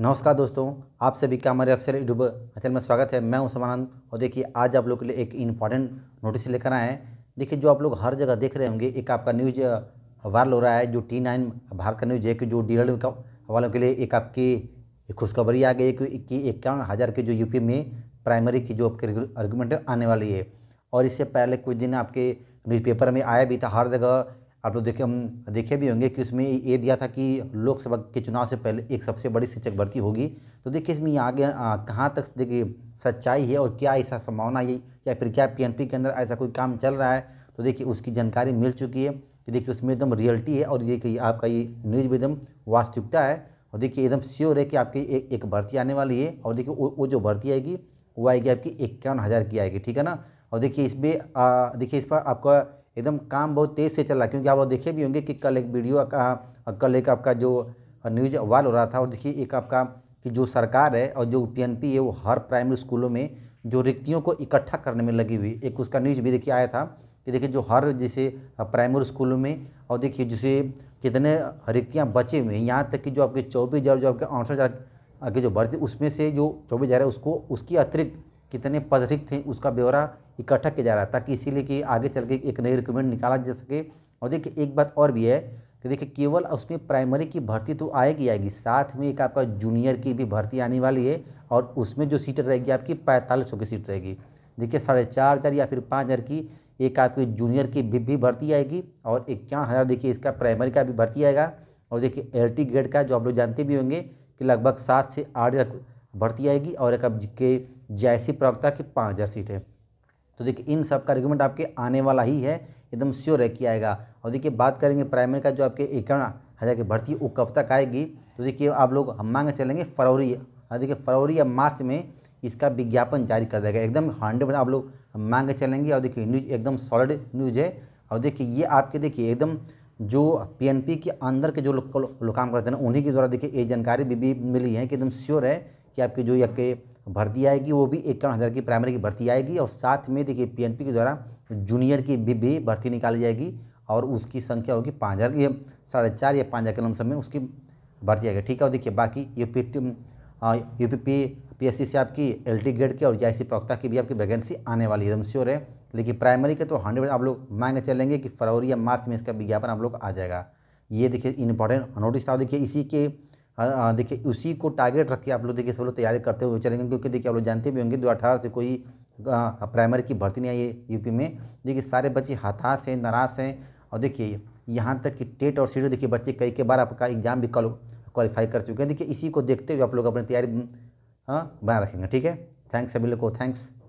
नमस्कार दोस्तों आप सभी का हमारे अफसर यूट्यूब चैनल में स्वागत है मैं हूं और देखिए आज आप लोग के लिए एक इम्पॉर्टेंट नोटिस लेकर आए हैं देखिए जो आप लोग हर जगह देख रहे होंगे एक आपका न्यूज वायरल हो रहा है जो टी नाइन भारत का न्यूज है कि जो डीलर वालों के लिए एक आपकी खुशखबरी आ गई है कि इक्यावन हज़ार के जो यूपी में प्राइमरी की जो आपकी आर्गूमेंट आने वाली है और इससे पहले कुछ दिन आपके न्यूज़पेपर में आया भी था हर जगह आप लोग देखे हम देखे भी होंगे कि उसमें ये दिया था कि लोकसभा के चुनाव से पहले एक सबसे बड़ी शिक्षक भर्ती होगी तो देखिए इसमें आगे कहाँ तक देखिए सच्चाई है और क्या ऐसा संभावना है या फिर क्या पीएनपी के अंदर ऐसा कोई काम चल रहा है तो देखिए उसकी जानकारी मिल चुकी है कि देखिए उसमें एकदम रियलिटी है और ये कि आपका ये न्यूज़ भी एकदम वास्तविकता है और देखिए एकदम श्योर है कि आपकी एक, एक भर्ती आने वाली है और देखिए वो, वो जो भर्ती आएगी वो आएगी आपकी इक्यावन हज़ार की आएगी ठीक है ना और देखिए इसमें देखिए इस पर आपका एकदम काम बहुत तेज़ से चल रहा है क्योंकि आप लोग देखे भी होंगे कि कल एक वीडियो का कल एक आपका जो न्यूज वाल हो रहा था और देखिए एक आपका कि जो सरकार है और जो पीएनपी है वो हर प्राइमरी स्कूलों में जो रिक्तियों को इकट्ठा करने में लगी हुई एक उसका न्यूज भी देखिए आया था कि देखिए जो हर जैसे प्राइमरी स्कूलों में और देखिए जैसे कितने रिक्तियाँ बचे हुए हैं यहाँ तक कि जो आपके चौबीस हज़ार जो आपके अड़सठ हज़ार जो भर्ती उसमें से जो चौबीस हज़ार है उसको उसकी अतिरिक्त कितने पद रिक्त हैं उसका ब्यौरा इकट्ठा किया जा रहा है ताकि इसीलिए कि आगे चल के एक नई रिक्रूटमेंट निकाला जा सके और देखिए एक बात और भी है कि देखिए केवल उसमें प्राइमरी की भर्ती तो आएगी आएगी साथ में एक आपका जूनियर की भी भर्ती आने वाली है और उसमें जो सीट रहेगी आपकी पैंतालीस की सीट रहेगी देखिए साढ़े चार हज़ार या फिर पाँच हज़ार की एक आपकी जूनियर की भी भी भर्ती आएगी और इक्यावन हज़ार देखिए इसका प्राइमरी का भी भर्ती आएगा और देखिए एल ग्रेड का जो आप लोग जानते भी होंगे कि लगभग सात से आठ हज़ार भर्ती आएगी और एक के जैसी प्रवक्ता की पाँच हज़ार सीट है तो देखिए इन सब का आर्ग्यूमेंट आपके आने वाला ही है एकदम श्योर है कि आएगा और देखिए बात करेंगे प्राइमरी का जो आपके इक्यावन हज़ार की भर्ती वो कब तक आएगी तो देखिए आप लोग हम मांग चलेंगे फरवरी हाँ, देखिए फरवरी या मार्च में इसका विज्ञापन जारी कर देगा एकदम हंड्रेड आप लोग मांग चलेंगे और देखिए न्यूज एकदम सॉलिड न्यूज है और देखिए ये आपके देखिए एकदम जो पीएनपी के अंदर के जो लोग लो, लो, काम करते हैं उन्हीं के द्वारा देखिए ये जानकारी भी, भी मिली है कि एकदम श्योर है कि आपके जो यहाँ के भर्ती आएगी वो भी इक्यावन हज़ार की प्राइमरी की भर्ती आएगी और साथ में देखिए पीएनपी के द्वारा जूनियर की भी, भी भर्ती निकाली जाएगी और उसकी संख्या होगी पाँच हज़ार ये साढ़े चार या पाँच हज़ार के लमसम में उसकी भर्ती आएगी ठीक है और देखिए बाकी T U P P P S C से आपकी एल टी ग्रेड की और जे प्रवक्ता की भी आपकी वैकेंसी आने वाली है एकदम श्योर है लेकिन प्राइमरी के तो हंड्रेड आप लोग मांगे चलेंगे कि फरवरी या मार्च में इसका विज्ञापन आप लोग आ जाएगा ये देखिए इंपॉर्टेंट नोटिस था देखिए इसी के हाँ, हाँ, देखिए उसी को टारगेट रख के आप लोग देखिए सब लोग तैयारी करते हुए चलेंगे क्योंकि देखिए आप लोग जानते भी होंगे दो अठारह से कोई प्राइमरी हाँ, की भर्ती नहीं आई है यूपी में देखिए सारे बच्चे हताश हैं नाराज़ हैं और देखिए यहाँ तक कि टेट और सीट देखिए बच्चे कई के बार आपका एग्ज़ाम भी क्वालिफाई कर चुके हैं देखिए इसी को देखते हुए आप लोग अपनी तैयारी बनाए बना रखेंगे ठीक है थैंक्स सभी लोग को थैंक्स